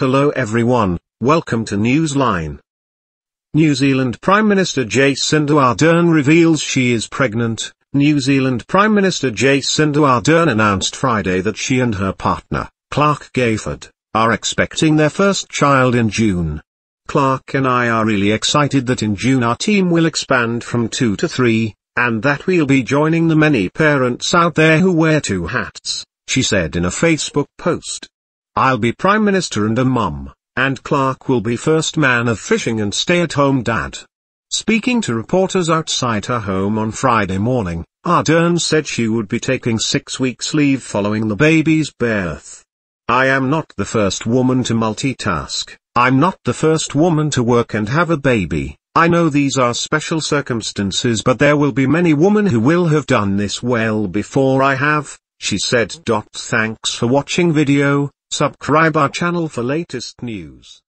Hello everyone, welcome to Newsline. New Zealand Prime Minister Jacinda Ardern reveals she is pregnant. New Zealand Prime Minister Jacinda Ardern announced Friday that she and her partner, Clark Gayford, are expecting their first child in June. Clark and I are really excited that in June our team will expand from two to three, and that we'll be joining the many parents out there who wear two hats, she said in a Facebook post. I'll be prime minister and a mum, and Clark will be first man of fishing and stay-at-home dad. Speaking to reporters outside her home on Friday morning, Ardern said she would be taking six weeks leave following the baby's birth. I am not the first woman to multitask, I'm not the first woman to work and have a baby, I know these are special circumstances but there will be many women who will have done this well before I have, she said. Thanks for watching video, Subscribe our channel for latest news.